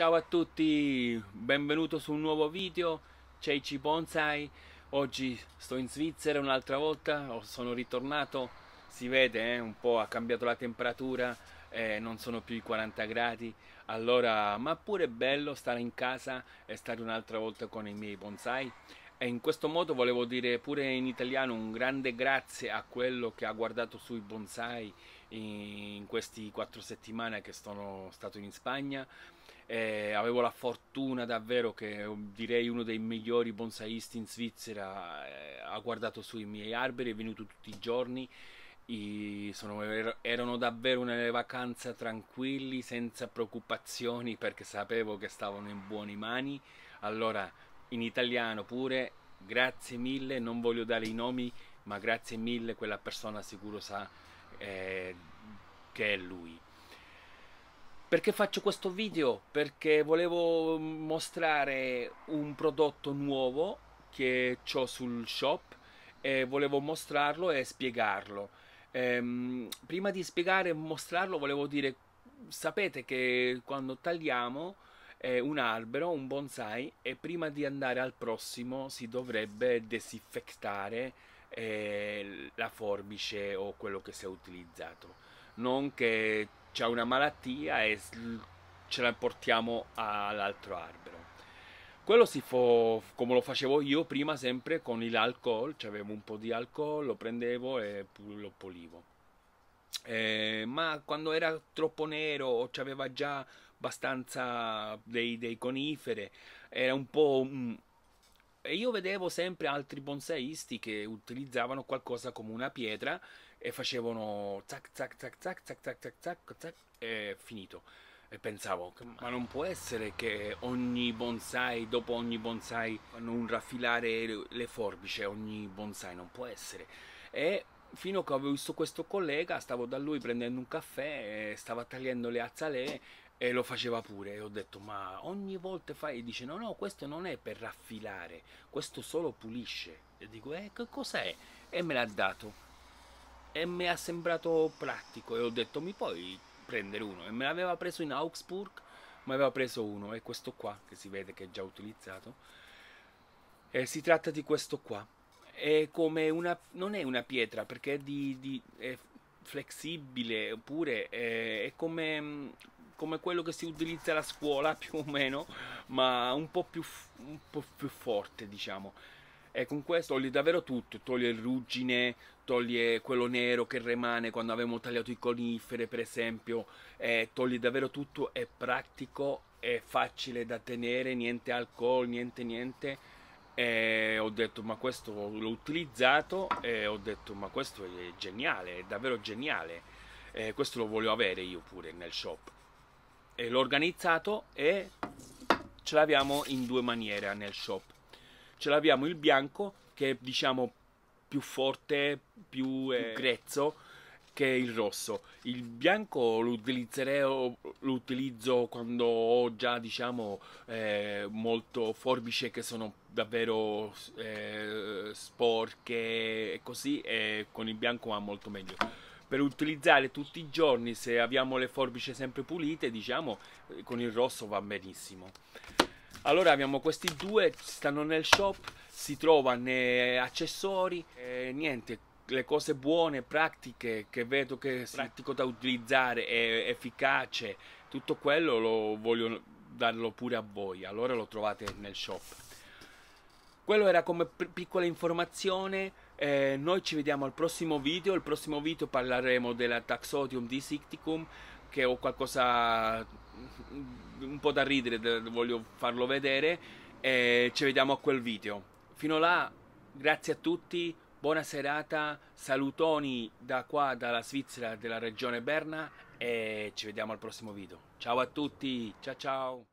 Ciao a tutti, benvenuto su un nuovo video, Ceici Bonsai. Oggi sto in Svizzera un'altra volta, sono ritornato, si vede eh, un po', ha cambiato la temperatura, eh, non sono più i 40 gradi, allora, ma pure è bello stare in casa e stare un'altra volta con i miei bonsai. E in questo modo volevo dire pure in italiano un grande grazie a quello che ha guardato sui bonsai in, questi queste quattro settimane che sono stato in Spagna eh, avevo la fortuna davvero che eh, direi uno dei migliori bonsaisti in Svizzera eh, ha guardato sui miei alberi, è venuto tutti i giorni. I, sono, er-, erano davvero nelle vacanze tranquilli, senza preoccupazioni perché sapevo che stavano in buone mani. Allora, in italiano pure, grazie mille, non voglio dare i nomi, ma grazie mille, quella persona sicuro sa eh, che è lui. Perché faccio questo video? Perché volevo mostrare un prodotto nuovo che ho sul shop e volevo mostrarlo e spiegarlo. Ehm, prima di spiegare e mostrarlo volevo dire, sapete che quando tagliamo eh, un albero, un bonsai, e prima di andare al prossimo si dovrebbe disinfettare eh, la forbice o quello che si è utilizzato. Non che c'è una malattia e ce la portiamo all'altro albero. Quello si fa come lo facevo io prima sempre con l'alcol, cioè avevo un po' di alcol, lo prendevo e lo pulivo. Eh, ma quando era troppo nero o aveva già abbastanza dei, dei conifere, era un po' E io vedevo sempre altri bonsaisti che utilizzavano qualcosa come una pietra e facevano zac zac zac zac zac zac zac zac, zac e finito. E pensavo, ma non può essere che ogni bonsai, dopo ogni bonsai, fanno un raffilare le forbici, eh, ogni bonsai, non può essere. E fino a che avevo visto questo collega, stavo da lui prendendo un caffè, e stava tagliando le azalee e lo faceva pure e ho detto ma ogni volta fai e dice no no questo non è per raffilare questo solo pulisce e dico eh che cos'è e me l'ha dato e mi ha sembrato pratico e ho detto mi puoi prendere uno e me l'aveva preso in Augsburg ma aveva preso uno e questo qua che si vede che è già utilizzato e si tratta di questo qua è come una non è una pietra perché è, di, di, è flessibile oppure è, è come come quello che si utilizza alla scuola più o meno, ma un po' più, un po più forte diciamo. E con questo toglie davvero tutto, toglie il ruggine, toglie eh, quello nero che rimane quando abbiamo tagliato i conifere per esempio, eh, toglie davvero tutto, è pratico, è facile da tenere, niente alcol, niente niente. E ho detto ma questo l'ho utilizzato e ho detto ma questo è geniale, è davvero geniale. Eh, questo lo voglio avere io pure nel shop l'ho organizzato e ce l'abbiamo in due maniere nel shop. Ce l'abbiamo il bianco che è diciamo più forte, più, eh, più grezzo che il rosso. Il bianco lo utilizzerò lo utilizzo quando ho già diciamo eh, molto forbice che sono davvero eh, sporche e così e con il bianco va molto meglio per utilizzare tutti i giorni se abbiamo le forbici sempre pulite diciamo eh, con il rosso va benissimo allora abbiamo questi due stanno nel shop si trovano accessori e niente le cose buone, pratiche che vedo che è pratico da utilizzare, è efficace, tutto quello lo voglio darlo pure a voi, allora lo trovate nel shop. Quello era come piccola informazione eh, noi ci vediamo al prossimo video, il prossimo video parleremo della Taxodium disicticum che ho qualcosa mm, un po' da ridere, voglio farlo vedere e ci vediamo a quel video. Fino là, grazie a tutti, buona serata, salutoni da qua, dalla Svizzera, della regione Berna e ci vediamo al prossimo video. Ciao a tutti, ciao ciao!